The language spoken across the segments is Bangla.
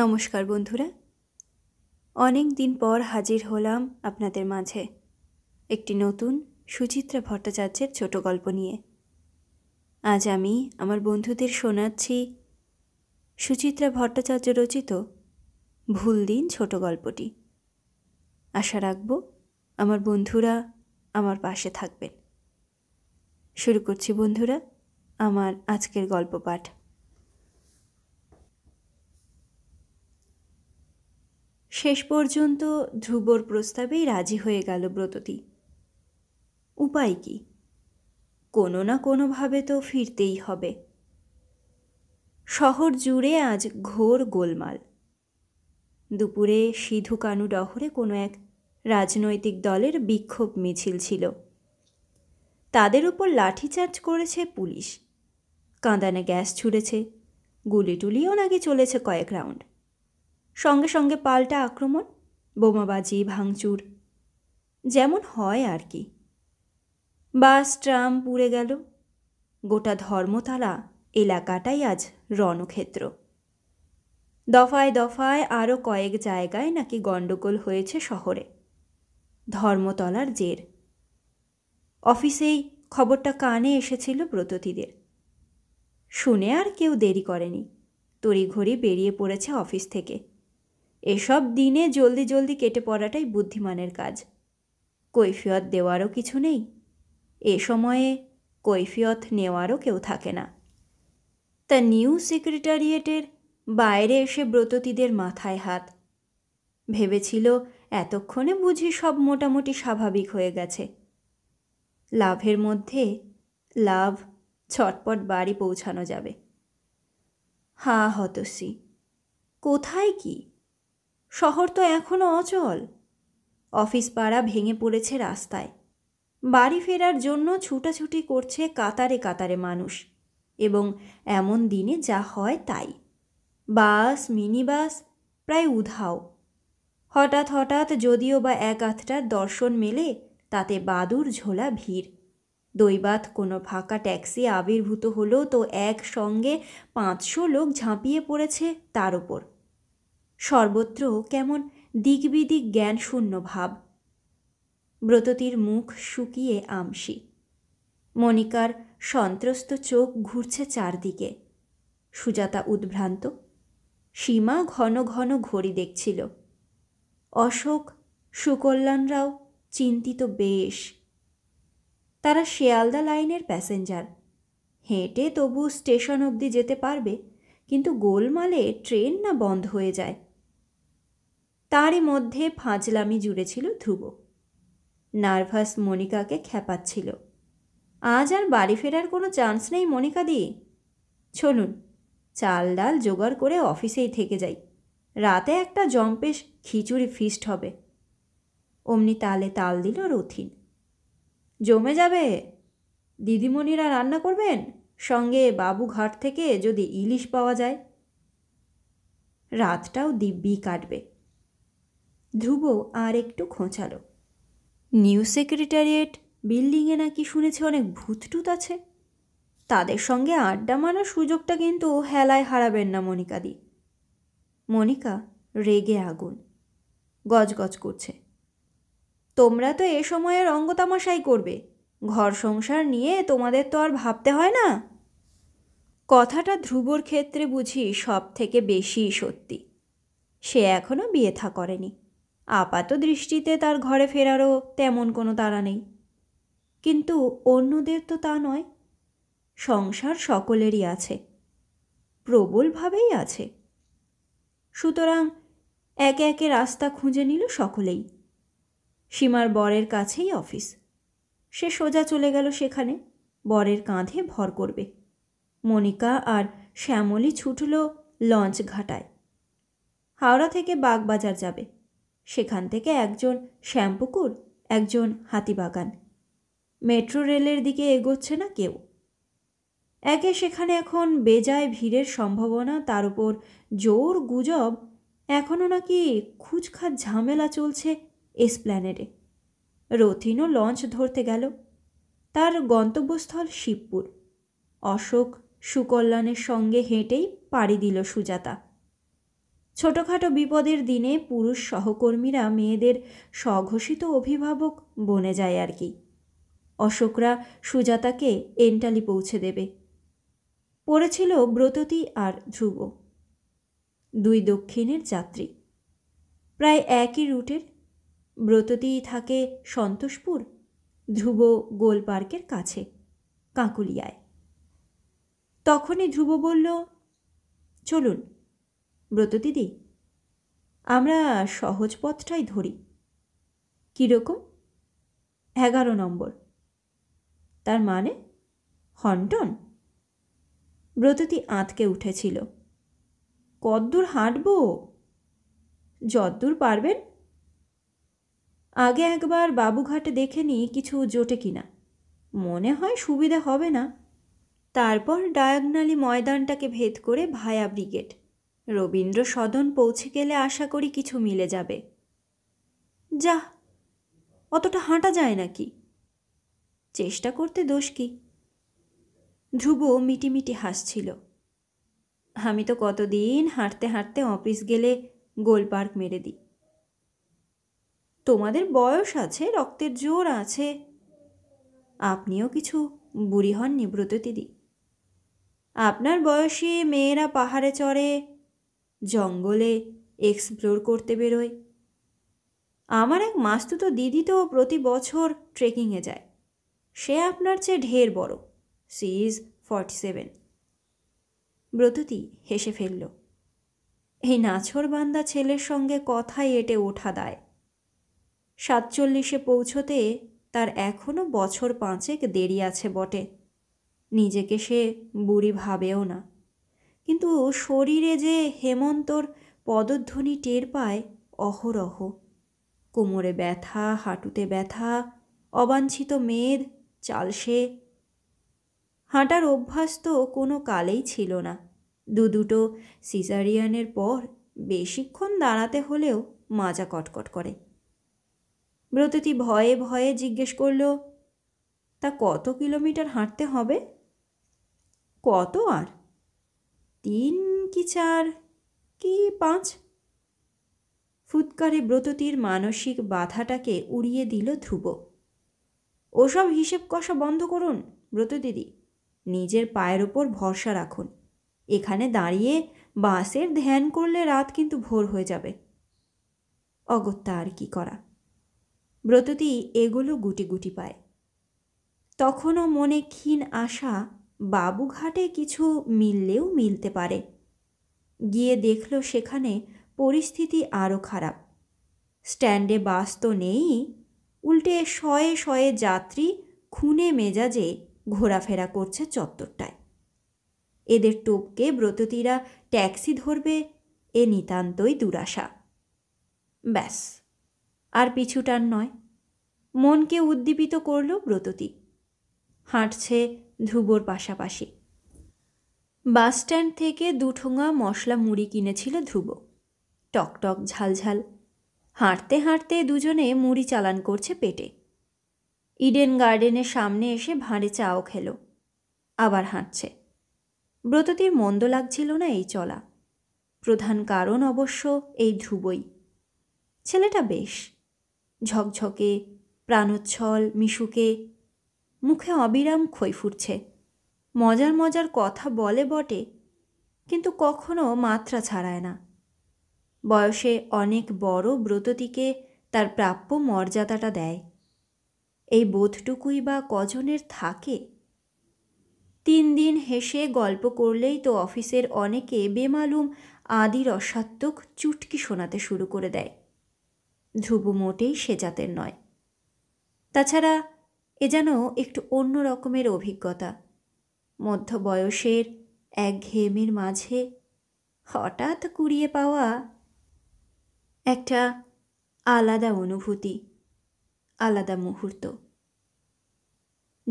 নমস্কার বন্ধুরা অনেক দিন পর হাজির হলাম আপনাদের মাঝে একটি নতুন সুচিত্রা ভট্টাচার্যের ছোট গল্প নিয়ে আজ আমি আমার বন্ধুদের শোনাচ্ছি সুচিত্রা ভট্টাচার্য রচিত ভুল দিন ছোট গল্পটি আশা রাখব আমার বন্ধুরা আমার পাশে থাকবেন শুরু করছি বন্ধুরা আমার আজকের গল্প পাঠ শেষ পর্যন্ত ধ্রুবর প্রস্তাবেই রাজি হয়ে গেল ব্রততি উপায় কি কোনো না কোনোভাবে তো ফিরতেই হবে শহর জুড়ে আজ ঘোর গোলমাল দুপুরে সিধু কানু ডহরে কোনো এক রাজনৈতিক দলের বিক্ষোভ মিছিল ছিল তাদের উপর লাঠিচার্জ করেছে পুলিশ কাঁদানে গ্যাস ছুড়েছে গুলিটুলিও নাকি চলেছে কয়েক রাউন্ড সঙ্গে সঙ্গে পাল্টা আক্রমণ বোমাবাজি ভাঙচুর যেমন হয় আর কি বাস ট্রাম পুড়ে গেল গোটা ধর্মতলা এলাকাটাই আজ রণক্ষেত্র দফায় দফায় আরও কয়েক জায়গায় নাকি গণ্ডগোল হয়েছে শহরে ধর্মতলার জের অফিসেই খবরটা কানে এসেছিল ব্রততিদের শুনে আর কেউ দেরি করেনি তড়িঘড়ি বেরিয়ে পড়েছে অফিস থেকে এসব দিনে জলদি জলদি কেটে পড়াটাই বুদ্ধিমানের কাজ কৈফিয়ত দেওয়ারও কিছু নেই এ সময়ে কৈফিয়ত নেওয়ারও কেউ থাকে না তা নিউ সেক্রেটারিয়েটের বাইরে এসে ব্রততিদের মাথায় হাত ভেবেছিল এতক্ষণে বুঝি সব মোটামুটি স্বাভাবিক হয়ে গেছে লাভের মধ্যে লাভ ছটপট বাড়ি পৌঁছানো যাবে হা হতসি কোথায় কি শহর তো এখনও অচল অফিস পাড়া ভেঙে পড়েছে রাস্তায় বাড়ি ফেরার জন্য ছুটাছুটি করছে কাতারে কাতারে মানুষ এবং এমন দিনে যা হয় তাই বাস মিনি বাস প্রায় উধাও হঠাৎ হঠাৎ যদিও বা এক আধটার দর্শন মেলে তাতে বাদুর ঝোলা ভিড় দৈবাত কোনো ফাঁকা ট্যাক্সি আবির্ভূত হলো তো একসঙ্গে পাঁচশো লোক ঝাঁপিয়ে পড়েছে তার ওপর সর্বত্র কেমন দিগবিদিক শূন্য ভাব ব্রততির মুখ শুকিয়ে আমসি মণিকার সন্ত্রস্ত চোখ ঘুরছে চারদিকে সুজাতা উদ্ভ্রান্ত সীমা ঘন ঘন ঘড়ি দেখছিল অশোক সুকল্যাণরাও চিন্তিত বেশ তারা শেয়ালদা লাইনের প্যাসেঞ্জার হেঁটে তবু স্টেশন অবধি যেতে পারবে কিন্তু গোলমালে ট্রেন না বন্ধ হয়ে যায় তারই মধ্যে ফাঁজলামি জুড়েছিল ধ্রুব নার্ভাস মনিকাকে খ্যাপাচ্ছিল আজ আর বাড়ি ফেরার কোনো চান্স নেই মনিকা দিয়ে চলুন চাল ডাল জোগাড় করে অফিসেই থেকে যাই রাতে একটা জম্পেশ খিচুড়ি ফিস্ট হবে অমনি তালে তাল দিল রথিন জমে যাবে দিদিমণিরা রান্না করবেন সঙ্গে বাবু ঘাট থেকে যদি ইলিশ পাওয়া যায় রাতটাও দিব্যি কাটবে ধ্রুব আর একটু খোঁচালো নিউ সেক্রেটারিয়েট বিল্ডিংয়ে নাকি শুনেছে অনেক ভূতটুত আছে তাদের সঙ্গে আড্ডা মারার সুযোগটা কিন্তু হেলায় হারাবেন না মনিকাদি মনিকা রেগে আগুন গজগজ করছে তোমরা তো এ সময়ে রঙ্গতামাশাই করবে ঘর সংসার নিয়ে তোমাদের তো আর ভাবতে হয় না কথাটা ধ্রুবর ক্ষেত্রে বুঝি সব থেকে বেশি সত্যি সে এখনও বিয়ে থা করেনি আপাত দৃষ্টিতে তার ঘরে ফেরারও তেমন কোনো তাড়া নেই কিন্তু অন্যদের তো তা নয় সংসার সকলেরই আছে প্রবলভাবেই আছে সুতরাং একে একে রাস্তা খুঁজে নিল সকলেই সীমার বরের কাছেই অফিস সে সোজা চলে গেল সেখানে বরের কাঁধে ভর করবে মনিকা আর শ্যামলী ছুটল লঞ্চ ঘাটায় হাওড়া থেকে বাগবাজার যাবে সেখান থেকে একজন শ্যাম্পুকুর একজন হাতিবাগান মেট্রো রেলের দিকে এগোচ্ছে না কেউ একে সেখানে এখন বেজায় ভিড়ের সম্ভাবনা তার উপর জোর গুজব এখনও নাকি খুচখাত ঝামেলা চলছে এসপ্ল্যানেডে রথিনও লঞ্চ ধরতে গেল তার গন্তব্যস্থল শিবপুর অশোক সুকল্যাণের সঙ্গে হেঁটেই পাড়ি দিল সুজাতা ছোটোখাটো বিপদের দিনে পুরুষ সহকর্মীরা মেয়েদের স্বঘোষিত অভিভাবক বনে যায় আর কি অশোকরা সুজাতাকে এন্টালি পৌঁছে দেবে পড়েছিল ব্রততী আর ধ্রুব দুই দক্ষিণের যাত্রী প্রায় একই রুটের ব্রততী থাকে সন্তোষপুর ধ্রুব গোল পার্কের কাছে কাঁকুলিয়ায় তখনই ধ্রুব বলল চলুন ব্রত দিদি আমরা সহজ পথটাই ধরি কীরকম এগারো নম্বর তার মানে হন্টন ব্রততি আঁতকে উঠেছিল কদ্দূর হাঁটব যদ্দূর পারবেন আগে একবার বাবুঘাটে দেখে নিই কিছু জোটে কিনা মনে হয় সুবিধা হবে না তারপর ডায়াগনালি ময়দানটাকে ভেদ করে ভায়া ব্রিগেড রবীন্দ্র সদন পৌঁছে গেলে আশা করি কিছু মিলে যাবে যা অতটা হাঁটা যায় নাকি চেষ্টা করতে দোষ কি ধ্রুব মিটিমিটি হাসছিল আমি তো কতদিন হাঁটতে হাঁটতে অফিস গেলে গোল পার্ক মেরে দিই তোমাদের বয়স আছে রক্তের জোর আছে আপনিও কিছু বুড়ি হন নিব্রত দিদি আপনার বয়সে মেয়েরা পাহাড়ে চড়ে জঙ্গলে এক্সপ্লোর করতে বেরোয় আমার এক মাস্তুতো দিদি তো প্রতি বছর ট্রেকিংয়ে যায় সে আপনার চেয়ে ঢের বড় she is forty seven Bratati হেসে ফেলল এই নাছর বান্দা ছেলের সঙ্গে কথাই এটে ওঠা দায় সাতচল্লিশে পৌঁছতে তার এখনও বছর পাঁচেক দেরি আছে বটে নিজেকে সে বুড়ি ভাবেও না কিন্তু শরীরে যে হেমন্তর পদধ্বনি টের পায় অহরহ কোমরে ব্যথা হাঁটুতে ব্যথা অবাঞ্ছিত মেদ চালসে হাঁটার অভ্যাস তো কোনো কালেই ছিল না দু দুটো সিজারিয়ানের পর বেশিক্ষণ দাঁড়াতে হলেও মাজা কটকট করে ব্রততি ভয়ে ভয়ে জিজ্ঞেস করল তা কত কিলোমিটার হাঁটতে হবে কত আর তিন কি চার কি পাঁচ ফুৎকারে ব্রততির মানসিক বাধাটাকে উড়িয়ে দিল ধ্রুব ওসব হিসেব কষা বন্ধ করুন ব্রত দিদি নিজের পায়ের ওপর ভরসা রাখুন এখানে দাঁড়িয়ে বাসের ধ্যান করলে রাত কিন্তু ভোর হয়ে যাবে অগত্যা আর কি করা ব্রততি এগুলো গুটি গুটি পায় তখনও মনে ক্ষীণ আশা বাবুঘাটে কিছু মিললেও মিলতে পারে গিয়ে দেখল সেখানে পরিস্থিতি আরও খারাপ স্ট্যান্ডে বাস তো নেই উল্টে শয়ে শয়ে যাত্রী খুনে মেজাজে ঘোরাফেরা করছে চত্বরটায় এদের টোপকে ব্রততীরা ট্যাক্সি ধরবে এ নিতান্তই দুরাশা ব্যাস আর পিছুটান নয় মনকে উদ্দীপিত করল ব্রততী হাঁটছে ধ্রুবর পাশাপাশি বাসস্ট্যান্ড থেকে দুঠোঙা মশলা মুড়ি কিনেছিল ধ্রুব টকটক ঝালঝাল হাঁটতে হাঁটতে দুজনে মুড়ি চালান করছে পেটে ইডেন গার্ডেনের সামনে এসে ভাঁড়ে চাও খেলো আবার হাঁটছে ব্রততির মন্দ লাগছিল না এই চলা প্রধান কারণ অবশ্য এই ধ্রুবই ছেলেটা বেশ ঝকঝকে প্রাণোচ্ছল মিশুকে মুখে অবিরাম খই ফুটছে মজার মজার কথা বলে বটে কিন্তু কখনো মাত্রা ছাড়ায় না বয়সে অনেক বড় ব্রততিকে তার প্রাপ্য মর্যাদাটা দেয় এই বোধটুকুই বা কজনের থাকে তিন দিন হেসে গল্প করলেই তো অফিসের অনেকে বেমালুম আদির অসাত্মক চুটকি শোনাতে শুরু করে দেয় ধ্রুব মোটেই সে জাতের নয় তাছাড়া এ যেন একটু অন্য রকমের অভিজ্ঞতা মধ্য বয়সের এক ঘেমির মাঝে হঠাৎ কুড়িয়ে পাওয়া একটা আলাদা অনুভূতি আলাদা মুহূর্ত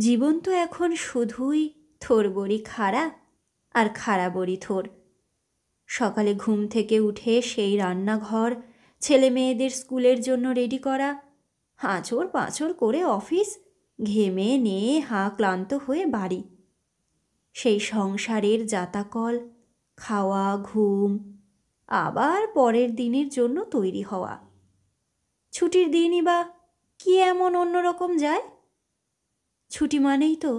জীবন তো এখন শুধুই থোর বড়ি খাড়া আর খাড়া বড়ি থোর সকালে ঘুম থেকে উঠে সেই রান্নাঘর ছেলে মেয়েদের স্কুলের জন্য রেডি করা হাঁচড় পাঁচড় করে অফিস ঘেমে নেয়ে হা ক্লান্ত হয়ে বাড়ি সেই সংসারের যাতাকল খাওয়া ঘুম আবার পরের দিনের জন্য তৈরি হওয়া ছুটির দিনই বা কি এমন অন্যরকম যায় ছুটি মানেই তো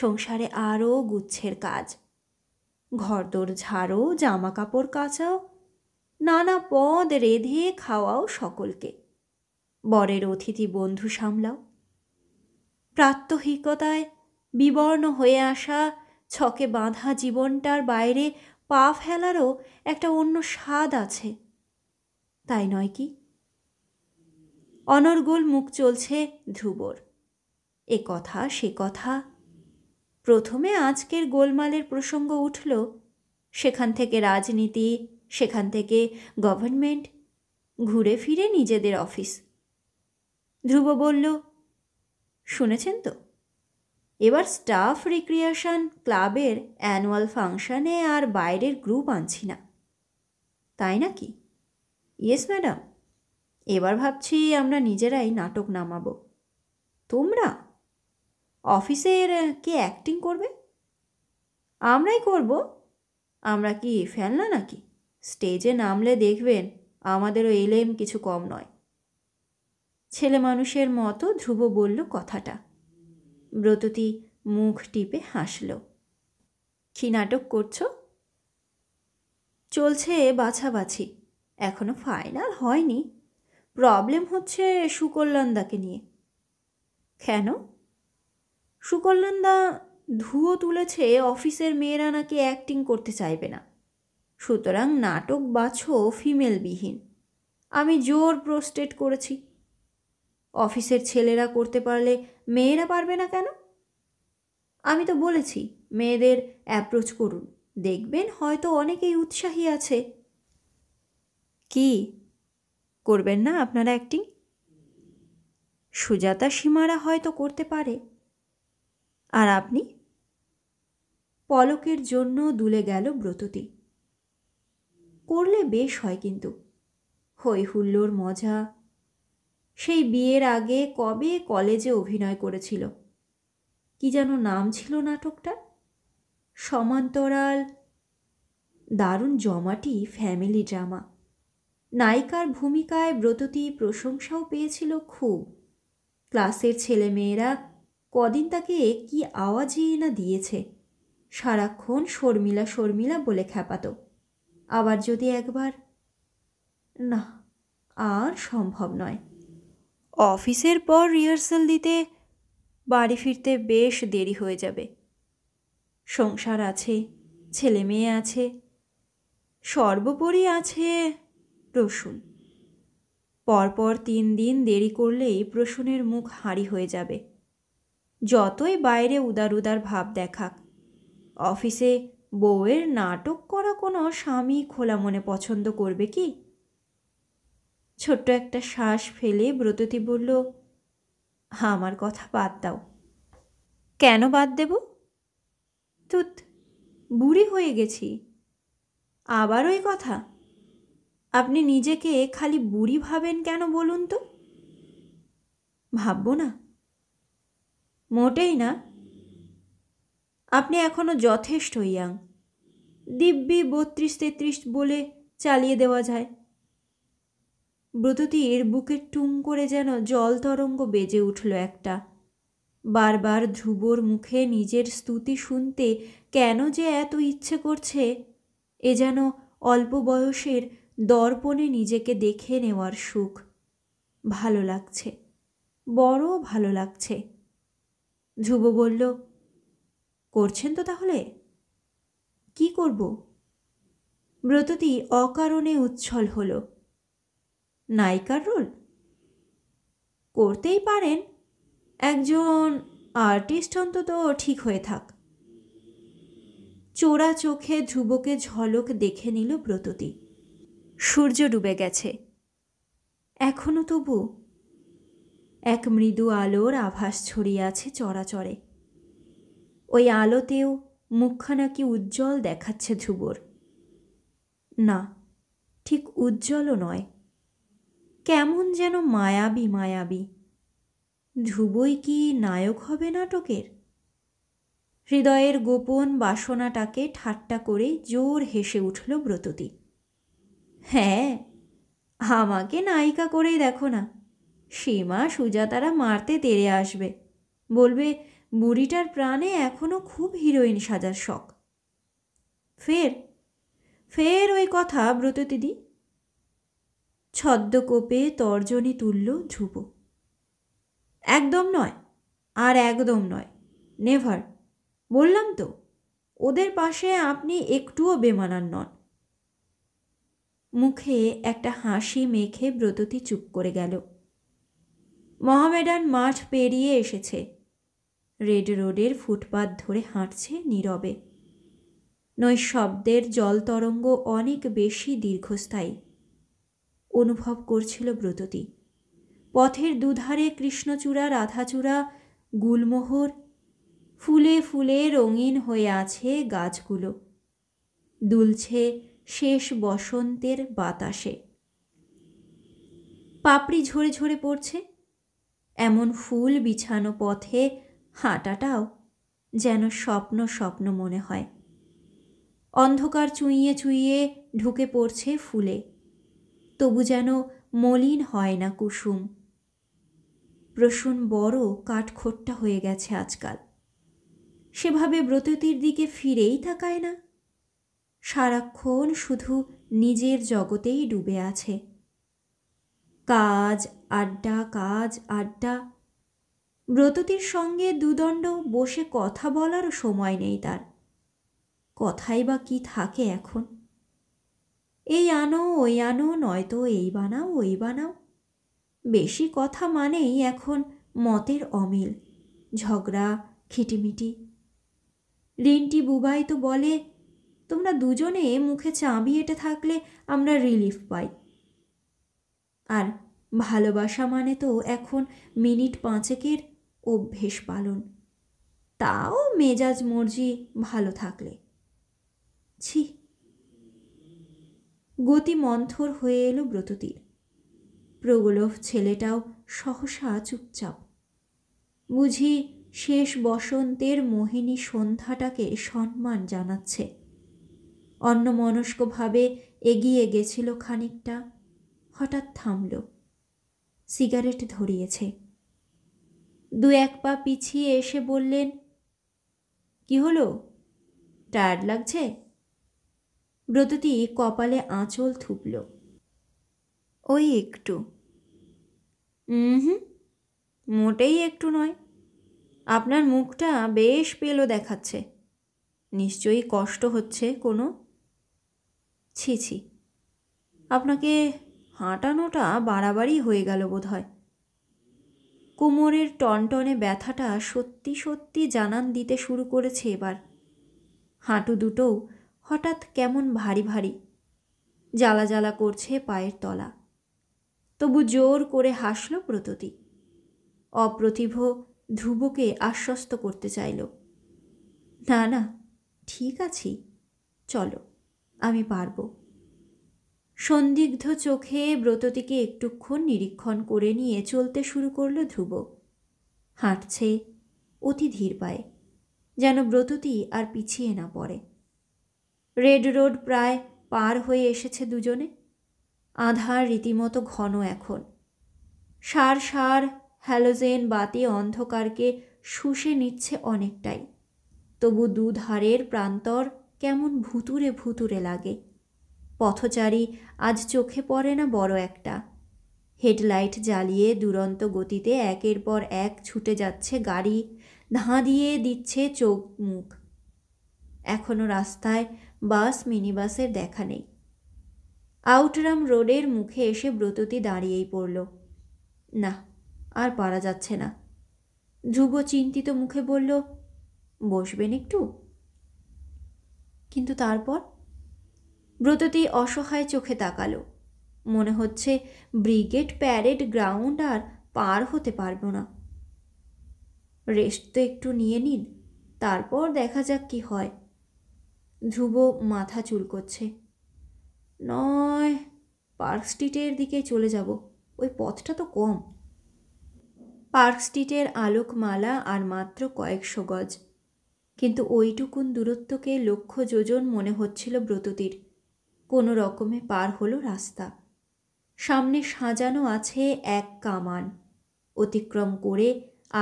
সংসারে আরও গুচ্ছের কাজ ঘরদোর ঝাড়ো জামা কাপড় কাচাও নানা পদ রেধে খাওয়াও সকলকে বরের অতিথি বন্ধু সামলাও প্রাত্যহিকতায় বিবর্ণ হয়ে আসা ছকে বাঁধা জীবনটার বাইরে পা ফেলারও একটা অন্য স্বাদ আছে তাই নয় কি অনর্গল মুখ চলছে ধ্রুবর এ কথা সে কথা প্রথমে আজকের গোলমালের প্রসঙ্গ উঠল সেখান থেকে রাজনীতি সেখান থেকে গভর্নমেন্ট ঘুরে ফিরে নিজেদের অফিস ধ্রুব বলল শুনেছেন তো এবার স্টাফ রিক্রিয়েশন ক্লাবের অ্যানুয়াল ফাংশানে আর বাইরের গ্রুপ আনছি না তাই নাকি ইয়েস ম্যাডাম এবার ভাবছি আমরা নিজেরাই নাটক নামাবো তোমরা অফিসের কে অ্যাক্টিং করবে আমরাই করব আমরা কি ফেলনা নাকি স্টেজে নামলে দেখবেন আমাদেরও এলএম কিছু কম নয় ছেলে মানুষের মতো ধ্রুব বলল কথাটা ব্রততী মুখ টিপে হাসল কি নাটক করছো চলছে বাছাবাছি এখনো ফাইনাল হয়নি প্রবলেম হচ্ছে সুকল্যাণদাকে নিয়ে কেন সুকল্যাণদা ধুয়ো তুলেছে অফিসের মেয়েরা নাকি অ্যাক্টিং করতে চাইবে না সুতরাং নাটক বাছো ফিমেলবিহীন আমি জোর প্রোস্টেট করেছি অফিসের ছেলেরা করতে পারলে মেয়েরা পারবে না কেন আমি তো বলেছি মেয়েদের অ্যাপ্রোচ করুন দেখবেন হয়তো অনেকেই উৎসাহী আছে কি করবেন না আপনারা অ্যাক্টিং সুজাতা সীমারা হয়তো করতে পারে আর আপনি পলকের জন্য দুলে গেল ব্রততি করলে বেশ হয় কিন্তু হৈ হুল্লোর মজা সেই বিয়ের আগে কবে কলেজে অভিনয় করেছিল কি যেন নাম ছিল নাটকটার সমান্তরাল দারুণ জমাটি ফ্যামিলি ড্রামা নায়িকার ভূমিকায় ব্রততী প্রশংসাও পেয়েছিল খুব ক্লাসের ছেলেমেয়েরা কদিন তাকে কি আওয়াজই না দিয়েছে সারাক্ষণ শর্মিলা শর্মিলা বলে খ্যাপাত আবার যদি একবার না আর সম্ভব নয় অফিসের পর রিহার্সাল দিতে বাড়ি ফিরতে বেশ দেরি হয়ে যাবে সংসার আছে ছেলে মেয়ে আছে সর্বোপরি আছে রসুন পরপর তিন দিন দেরি করলেই প্রসূনের মুখ হাঁড়ি হয়ে যাবে যতই বাইরে উদার উদার ভাব দেখাক অফিসে বউয়ের নাটক করা কোনো স্বামী খোলা মনে পছন্দ করবে কি ছোট্ট একটা শ্বাস ফেলে ব্রততী বলল আমার কথা বাদ দাও কেন বাদ দেব তুত বুড়ি হয়ে গেছি আবার ওই কথা আপনি নিজেকে খালি বুড়ি ভাবেন কেন বলুন তো ভাবব না মোটেই না আপনি এখনও যথেষ্ট ইয়াং দিব্যি বত্রিশ তেত্রিশ বলে চালিয়ে দেওয়া যায় ব্রততীর বুকের টুং করে যেন জল তরঙ্গ বেজে উঠল একটা বারবার ধ্রুবর মুখে নিজের স্তুতি শুনতে কেন যে এত ইচ্ছে করছে এ যেন অল্প বয়সের দর্পণে নিজেকে দেখে নেওয়ার সুখ ভালো লাগছে বড় ভালো লাগছে ধ্রুব বলল করছেন তো তাহলে কি করব ব্রততি অকারণে উচ্ছল হলো নায়িকার রোল করতেই পারেন একজন আর্টিস্ট অন্তত ঠিক হয়ে থাক চোরা চোখে ধ্রুবকে ঝলক দেখে নিল ব্রততি সূর্য ডুবে গেছে এখনো তবু এক মৃদু আলোর আভাস ছড়িয়ে আছে চরাচরে ওই আলোতেও মুখখানা কি উজ্জ্বল দেখাচ্ছে ধ্রুবর না ঠিক উজ্জ্বলও নয় কেমন যেন মায়াবী মায়াবী ধ্রুবই কি নায়ক হবে নাটকের হৃদয়ের গোপন বাসনাটাকে ঠাট্টা করে জোর হেসে উঠল ব্রততী হ্যাঁ আমাকে নায়িকা করেই দেখো না সীমা সুজাতারা মারতে তেড়ে আসবে বলবে বুড়িটার প্রাণে এখনও খুব হিরোইন সাজার শখ ফের ফের ওই কথা ব্রত দিদি ছদ্মকোপে তর্জনী তুলল ধ্রুব একদম নয় আর একদম নয় নেভার বললাম তো ওদের পাশে আপনি একটুও বেমানান নন মুখে একটা হাসি মেখে ব্রততি চুপ করে গেল মহামেডান মাঠ পেরিয়ে এসেছে রেড রোডের ফুটপাত ধরে হাঁটছে নীরবে নৈশব্দের জল তরঙ্গ অনেক বেশি দীর্ঘস্থায়ী অনুভব করছিল ব্রততি পথের দুধারে কৃষ্ণচূড়া রাধাচূড়া গুলমোহর ফুলে ফুলে রঙিন হয়ে আছে গাছগুলো দুলছে শেষ বসন্তের বাতাসে পাপড়ি ঝরে ঝরে পড়ছে এমন ফুল বিছানো পথে হাঁটাটাও যেন স্বপ্ন স্বপ্ন মনে হয় অন্ধকার চুইয়ে চুইয়ে ঢুকে পড়ছে ফুলে তবু যেন মলিন হয় না কুসুম প্রসূন বড় কাঠখোট্টা হয়ে গেছে আজকাল সেভাবে ব্রততির দিকে ফিরেই থাকায় না সারাক্ষণ শুধু নিজের জগতেই ডুবে আছে কাজ আড্ডা কাজ আড্ডা ব্রততির সঙ্গে দুদণ্ড বসে কথা বলারও সময় নেই তার কথাই বা কি থাকে এখন এই আনো ওই আনো নয়তো এই বানাও ওই বানাও বেশি কথা মানেই এখন মতের অমিল ঝগড়া খিটিমিটি রিন্টি বুবাই তো বলে তোমরা দুজনে মুখে চাবি এটা থাকলে আমরা রিলিফ পাই আর ভালোবাসা মানে তো এখন মিনিট পাঁচেকের অভ্যেস পালন তাও মেজাজ মর্জি ভালো থাকলে ছি গতি মন্থর হয়ে এলো ব্রততীর প্রগলভ ছেলেটাও সহসা চুপচাপ বুঝি শেষ বসন্তের মোহিনী সন্ধ্যাটাকে সম্মান জানাচ্ছে অন্যমনস্কভাবে এগিয়ে গেছিল খানিকটা হঠাৎ থামল সিগারেট ধরিয়েছে দু এক পা পিছিয়ে এসে বললেন কি হলো টায়ার্ড লাগছে ব্রততী কপালে আঁচল থুপল ওই একটু হুম মোটেই একটু নয় আপনার মুখটা বেশ পেলো দেখাচ্ছে নিশ্চয়ই কষ্ট হচ্ছে কোনো ছি ছি আপনাকে হাঁটানোটা বাড়াবাড়ি হয়ে গেল বোধ হয় কোমরের টনটনে ব্যথাটা সত্যি সত্যি জানান দিতে শুরু করেছে এবার হাঁটু দুটোও হঠাৎ কেমন ভারী ভারী জ্বালা জ্বালা করছে পায়ের তলা তবু জোর করে হাসল প্রততি অপ্রতিভ ধ্রুবকে আশ্বস্ত করতে চাইল না না ঠিক আছি চলো আমি পারব সন্দিগ্ধ চোখে ব্রততিকে একটুক্ষণ নিরীক্ষণ করে নিয়ে চলতে শুরু করল ধ্রুব হাঁটছে অতি ধীর পায়ে যেন ব্রতটি আর পিছিয়ে না পড়ে রেড রোড প্রায় পার হয়ে এসেছে দুজনে আধার রীতিমতো ঘন এখন সার সার হ্যালোজেন বাতি অন্ধকারকে শুষে নিচ্ছে অনেকটাই তবু দুধারের প্রান্তর কেমন ভুতুরে ভুতুরে লাগে পথচারী আজ চোখে পড়ে না বড় একটা হেডলাইট জ্বালিয়ে দুরন্ত গতিতে একের পর এক ছুটে যাচ্ছে গাড়ি ধাঁ দিয়ে দিচ্ছে চোখ মুখ এখনও রাস্তায় বাস মিনিবাসের দেখা নেই আউটরাম রোডের মুখে এসে ব্রততি দাঁড়িয়েই পড়ল না আর পারা যাচ্ছে না ধ্রুব চিন্তিত মুখে বলল বসবেন একটু কিন্তু তারপর ব্রততি অসহায় চোখে তাকালো মনে হচ্ছে ব্রিগেড প্যারেড গ্রাউন্ড আর পার হতে পারবো না রেস্ট তো একটু নিয়ে নিন তারপর দেখা যাক কি হয় ধ্রুব মাথা চুলকোচ্ছে নয় পার্ক স্ট্রিটের দিকে চলে যাব ওই পথটা তো কম পার্ক স্ট্রিটের আলোকমালা আর মাত্র কয়েকশো গজ কিন্তু ওইটুকুন দূরত্বকে লক্ষ্য যোজন মনে হচ্ছিল ব্রততির কোনো রকমে পার হলো রাস্তা সামনে সাজানো আছে এক কামান অতিক্রম করে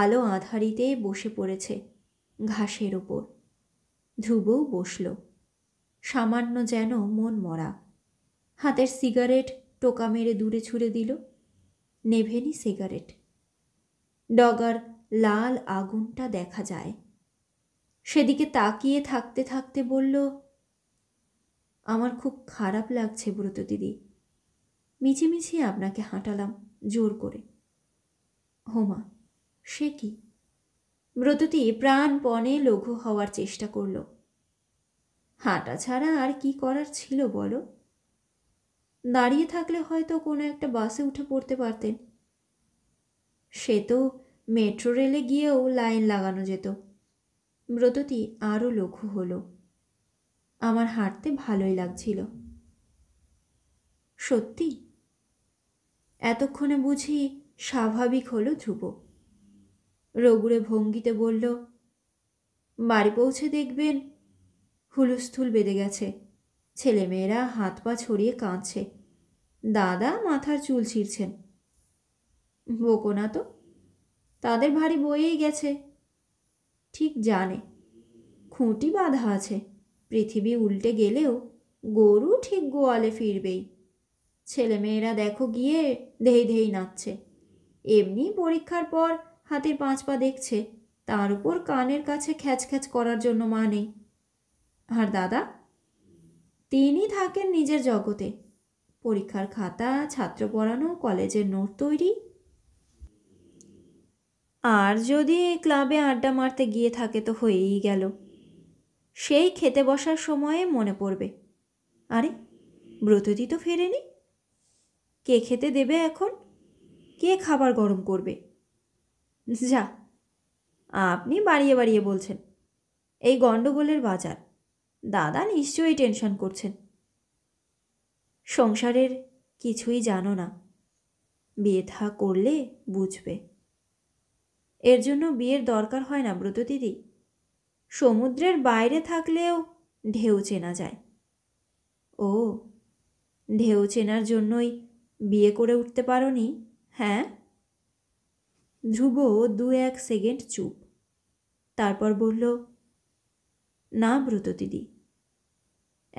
আলো আধারিতে বসে পড়েছে ঘাসের ওপর ধ্রুবও বসলো সামান্য যেন মন মরা হাতের সিগারেট টোকা মেরে দূরে ছুঁড়ে দিল নেভেনি সিগারেট ডগার লাল আগুনটা দেখা যায় সেদিকে তাকিয়ে থাকতে থাকতে বলল আমার খুব খারাপ লাগছে ব্রত দিদি মিছিমিছি আপনাকে হাঁটালাম জোর করে হোমা সে কি ব্রততি প্রাণপণে লঘু হওয়ার চেষ্টা করলো হাঁটা ছাড়া আর কি করার ছিল বলো দাঁড়িয়ে থাকলে হয়তো কোনো একটা বাসে উঠে পড়তে পারতেন সে তো মেট্রো রেলে গিয়েও লাইন লাগানো যেত ব্রতটি আরও লঘু হলো আমার হাঁটতে ভালোই লাগছিল সত্যি এতক্ষণে বুঝি স্বাভাবিক হলো ধ্রুব রঘুরে ভঙ্গিতে বলল বাড়ি পৌঁছে দেখবেন হুলস্থুল বেঁধে গেছে ছেলেমেয়েরা হাত পা ছড়িয়ে কাঁদছে দাদা মাথার চুল ছিঁড়ছেন বোকো না তো তাদের ভারী বয়েই গেছে ঠিক জানে খুঁটি বাঁধা আছে পৃথিবী উল্টে গেলেও গরু ঠিক গোয়ালে ফিরবেই ছেলেমেয়েরা দেখো গিয়ে ধেই ধেই নাচছে এমনি পরীক্ষার পর হাতের পাঁচ পা দেখছে তার উপর কানের কাছে খ্যাচ খ্যাচ করার জন্য মা নেই আর দাদা তিনি থাকেন নিজের জগতে পরীক্ষার খাতা ছাত্র পড়ানো কলেজের নোট তৈরি আর যদি ক্লাবে আড্ডা মারতে গিয়ে থাকে তো হয়েই গেল সেই খেতে বসার সময়ে মনে পড়বে আরে ব্রতদি তো ফেরেনি কে খেতে দেবে এখন কে খাবার গরম করবে যা আপনি বাড়িয়ে বাড়িয়ে বলছেন এই গণ্ডগোলের বাজার দাদা নিশ্চয়ই টেনশন করছেন সংসারের কিছুই জানো না বিয়ে থা করলে বুঝবে এর জন্য বিয়ের দরকার হয় না ব্রত দিদি সমুদ্রের বাইরে থাকলেও ঢেউ চেনা যায় ও ঢেউ চেনার জন্যই বিয়ে করে উঠতে পারি হ্যাঁ ধ্রুব দু এক সেকেন্ড চুপ তারপর বলল না ব্রত দিদি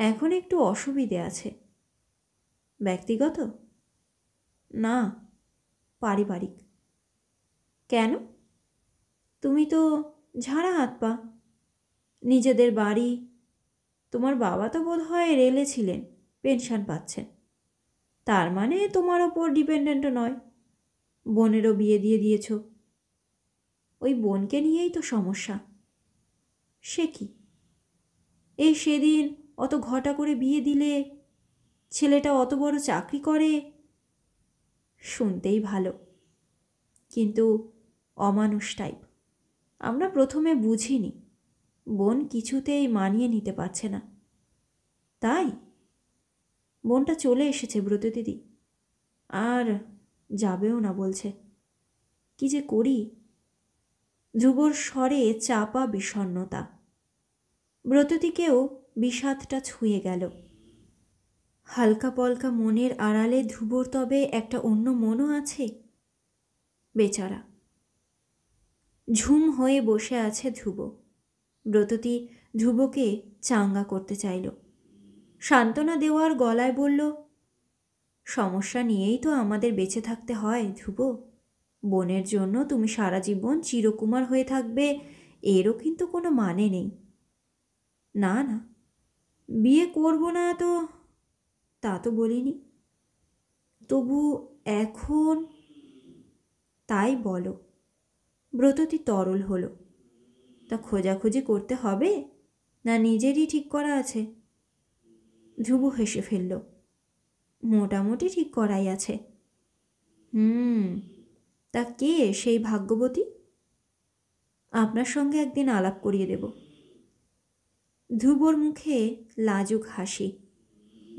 এখন একটু অসুবিধে আছে ব্যক্তিগত না পারিবারিক কেন তুমি তো ঝাড়া হাত পা নিজেদের বাড়ি তোমার বাবা তো বোধ হয় রেলে ছিলেন পেনশন পাচ্ছেন তার মানে তোমার ওপর ডিপেন্ডেন্টও নয় বোনেরও বিয়ে দিয়ে দিয়েছ ওই বোনকে নিয়েই তো সমস্যা সে কী এই সেদিন অত ঘটা করে বিয়ে দিলে ছেলেটা অত বড় চাকরি করে শুনতেই ভালো কিন্তু অমানুষ টাইপ আমরা প্রথমে বুঝিনি বোন কিছুতেই মানিয়ে নিতে পারছে না তাই বোনটা চলে এসেছে ব্রত দিদি আর যাবেও না বলছে কি যে করি যুবর স্বরে চাপা বিষণ্নতা ব্রততিকেও বিষাদটা ছুঁয়ে গেল হালকা পলকা মনের আড়ালে ধ্রুবর তবে একটা অন্য মনও আছে বেচারা ঝুম হয়ে বসে আছে ধ্রুব ব্রততী ধ্রুবকে চাঙ্গা করতে চাইল সান্ত্বনা দেওয়ার গলায় বলল সমস্যা নিয়েই তো আমাদের বেঁচে থাকতে হয় ধ্রুব বোনের জন্য তুমি সারা জীবন চিরকুমার হয়ে থাকবে এরও কিন্তু কোনো মানে নেই না না বিয়ে করব না তো তা তো বলিনি তবু এখন তাই বলো ব্রতটি তরল হলো তা খোঁজাখুঁজি করতে হবে না নিজেরই ঠিক করা আছে ধ্রুব হেসে ফেলল মোটামুটি ঠিক করাই আছে হুম তা কে সেই ভাগ্যবতী আপনার সঙ্গে একদিন আলাপ করিয়ে দেবো ধ্রুবর মুখে লাজুক হাসি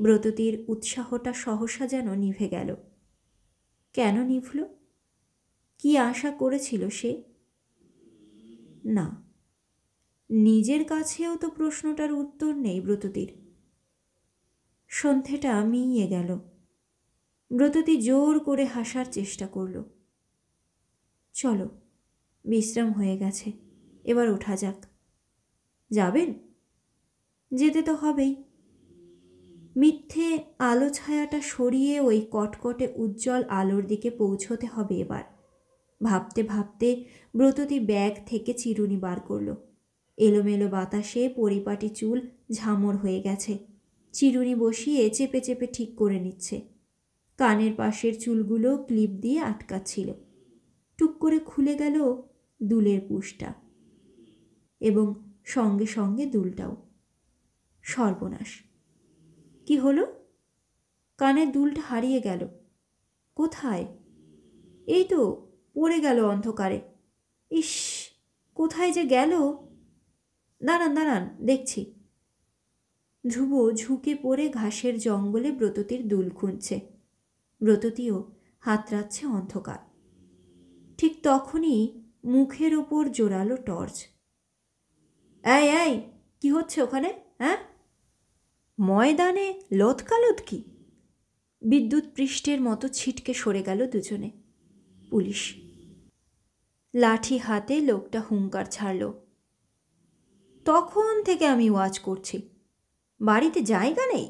ব্রততির উৎসাহটা সহসা যেন নিভে গেল কেন নিভল কি আশা করেছিল সে না নিজের কাছেও তো প্রশ্নটার উত্তর নেই ব্রততির সন্ধেটা মিইয়ে গেল ব্রততি জোর করে হাসার চেষ্টা করল চলো বিশ্রাম হয়ে গেছে এবার ওঠা যাক যাবেন যেতে তো হবেই মিথ্যে আলো ছায়াটা সরিয়ে ওই কটকটে উজ্জ্বল আলোর দিকে পৌঁছতে হবে এবার ভাবতে ভাবতে ব্রততি ব্যাগ থেকে চিরুনি বার করল এলোমেলো বাতাসে পরিপাটি চুল ঝামর হয়ে গেছে চিরুনি বসিয়ে চেপে চেপে ঠিক করে নিচ্ছে কানের পাশের চুলগুলো ক্লিপ দিয়ে আটকাচ্ছিল টুক করে খুলে গেল দুলের পুষ্টা এবং সঙ্গে সঙ্গে দুলটাও সর্বনাশ কি হলো কানের দুলটা হারিয়ে গেল কোথায় এই তো পড়ে গেল অন্ধকারে ইস কোথায় যে গেল দাঁড়ান দাঁড়ান দেখছি ধ্রুব ঝুঁকে পড়ে ঘাসের জঙ্গলে ব্রততির দুল খুঁজছে ব্রততিও হাতরাচ্ছে অন্ধকার ঠিক তখনই মুখের ওপর জোরালো টর্চ এই কি হচ্ছে ওখানে হ্যাঁ ময়দানে কি বিদ্যুৎ পৃষ্ঠের মতো ছিটকে সরে গেল দুজনে পুলিশ লাঠি হাতে লোকটা হুঙ্কার ছাড়ল তখন থেকে আমি ওয়াজ করছি বাড়িতে জায়গা নেই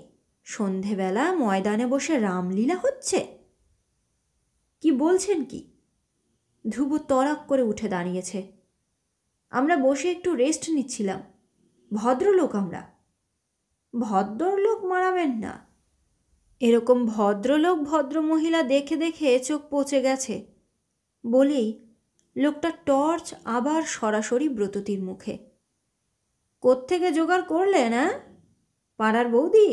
সন্ধেবেলা ময়দানে বসে রামলীলা হচ্ছে কি বলছেন কি ধ্রুব তরাক করে উঠে দাঁড়িয়েছে আমরা বসে একটু রেস্ট নিচ্ছিলাম ভদ্রলোক আমরা ভদ্রলোক মারাবেন না এরকম ভদ্রলোক ভদ্রমহিলা দেখে দেখে চোখ পচে গেছে বলেই লোকটা টর্চ আবার সরাসরি ব্রততির মুখে কোত্থেকে জোগাড় করলেন হ্যাঁ পাড়ার বৌদি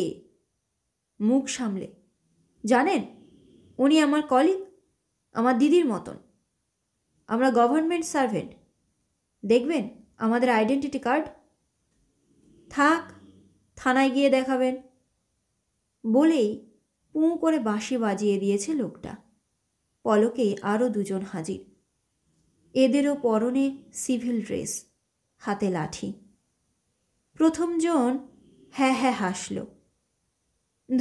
মুখ সামলে জানেন উনি আমার কলিগ আমার দিদির মতন আমরা গভর্নমেন্ট সার্ভেন্ট দেখবেন আমাদের আইডেন্টিটি কার্ড থাক থানায় গিয়ে দেখাবেন বলেই পুঁ করে বাঁশি বাজিয়ে দিয়েছে লোকটা পলকেই আরও দুজন হাজির এদেরও পরনে সিভিল ড্রেস হাতে লাঠি প্রথমজন হ্যাঁ হ্যাঁ হাসল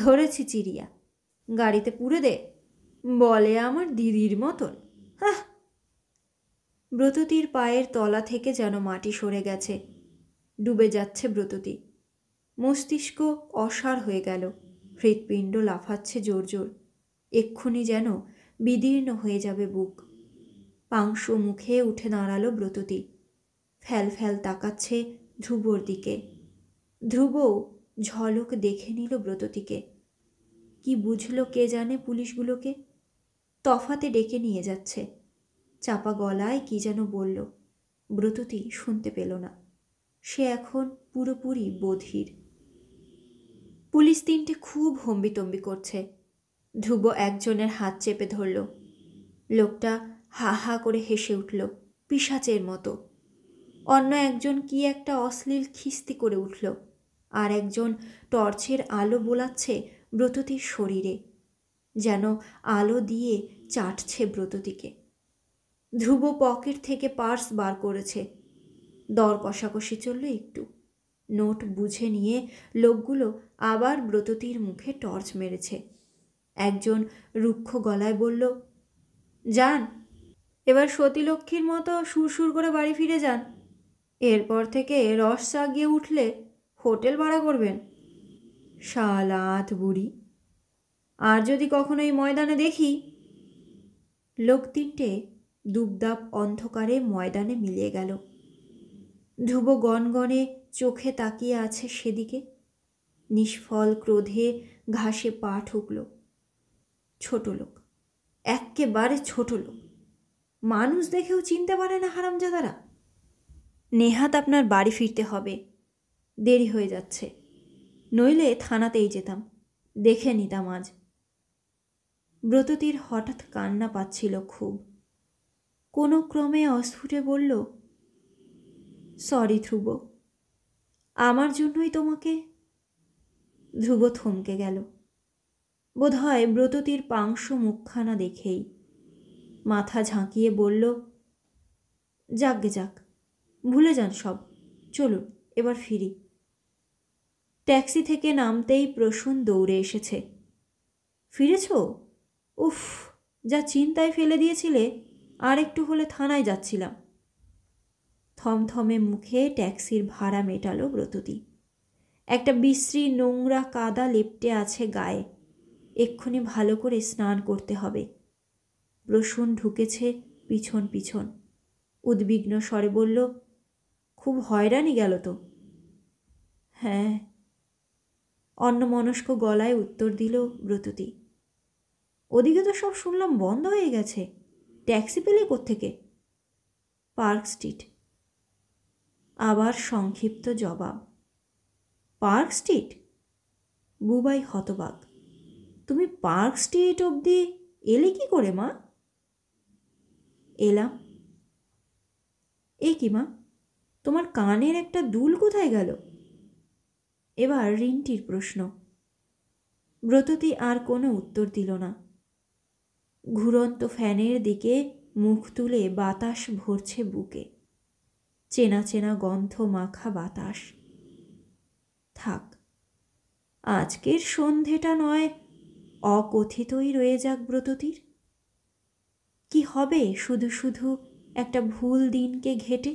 ধরেছি চিড়িয়া গাড়িতে পুড়ে দে বলে আমার দিদির মতন হ্যাঁ ব্রততির পায়ের তলা থেকে যেন মাটি সরে গেছে ডুবে যাচ্ছে ব্রততী মস্তিষ্ক অসার হয়ে গেল হৃৎপিণ্ড লাফাচ্ছে জোর জোর এক্ষুনি যেন বিদীর্ণ হয়ে যাবে বুক পাংশ মুখে উঠে দাঁড়ালো ব্রততি ফ্যাল ফ্যাল তাকাচ্ছে ধ্রুবর দিকে ধ্রুব ঝলক দেখে নিল ব্রততিকে কি বুঝলো কে জানে পুলিশগুলোকে তফাতে ডেকে নিয়ে যাচ্ছে চাপা গলায় কি যেন বলল ব্রততি শুনতে পেল না সে এখন পুরোপুরি বধির পুলিশ তিনটে খুব হম্বিতম্বি করছে ধ্রুব একজনের হাত চেপে ধরল লোকটা হা হা করে হেসে উঠল পিসাচের মতো অন্য একজন কি একটা অশ্লীল খিস্তি করে উঠল আর একজন টর্চের আলো বোলাচ্ছে ব্রততির শরীরে যেন আলো দিয়ে চাটছে ব্রততিকে ধ্রুব পকেট থেকে পার্স বার করেছে দর কষাকষি চলল একটু নোট বুঝে নিয়ে লোকগুলো আবার ব্রততির মুখে টর্চ মেরেছে একজন রুক্ষ গলায় বলল যান এবার সতীলক্ষ্মীর মতো সুরসুর করে বাড়ি ফিরে যান এরপর থেকে রস চাগিয়ে উঠলে হোটেল ভাড়া করবেন শালাত বুড়ি আর যদি কখনো এই ময়দানে দেখি লোক তিনটে দুবদাপ অন্ধকারে ময়দানে মিলিয়ে গেল ধ্রুব গনগনে চোখে তাকিয়ে আছে সেদিকে নিষ্ফল ক্রোধে ঘাসে পা ঠুকল ছোট লোক একেবারে ছোট লোক মানুষ দেখেও চিনতে পারে না হারামজাদারা নেহাত আপনার বাড়ি ফিরতে হবে দেরি হয়ে যাচ্ছে নইলে থানাতেই যেতাম দেখে নিতাম আজ ব্রততির হঠাৎ কান্না পাচ্ছিল খুব কোনো ক্রমে অস্ফুটে বলল সরি ধ্রুবক আমার জন্যই তোমাকে ধ্রুব থমকে গেল বোধহয় ব্রততির পাংশ মুখখানা দেখেই মাথা ঝাঁকিয়ে বলল যাক গে যাক ভুলে যান সব চলুন এবার ফিরি ট্যাক্সি থেকে নামতেই প্রসূন দৌড়ে এসেছে ফিরেছ উফ যা চিন্তায় ফেলে দিয়েছিলে আর একটু হলে থানায় যাচ্ছিলাম থমথমে মুখে ট্যাক্সির ভাড়া মেটালো ব্রততি একটা বিশ্রী নোংরা কাদা লেপটে আছে গায়ে এক্ষুনি ভালো করে স্নান করতে হবে রসুন ঢুকেছে পিছন পিছন উদ্বিগ্ন স্বরে বলল খুব হয়রানি গেল তো হ্যাঁ অন্যমনস্ক গলায় উত্তর দিল ব্রততি ওদিকে তো সব শুনলাম বন্ধ হয়ে গেছে ট্যাক্সি পেলে কোত্থেকে পার্ক স্ট্রিট আবার সংক্ষিপ্ত জবাব পার্ক স্ট্রিট বুবাই হতবাক তুমি পার্ক স্ট্রিট অবধি এলে কি করে মা এলাম এ কি মা তোমার কানের একটা দুল কোথায় গেল এবার রিনটির প্রশ্ন ব্রততি আর কোনো উত্তর দিল না ঘুরন্ত ফ্যানের দিকে মুখ তুলে বাতাস ভরছে বুকে চেনা চেনা গন্ধ মাখা বাতাস থাক আজকের সন্ধেটা নয় অকথিতই রয়ে যাক ব্রততির কি হবে শুধু শুধু একটা ভুল দিনকে ঘেটে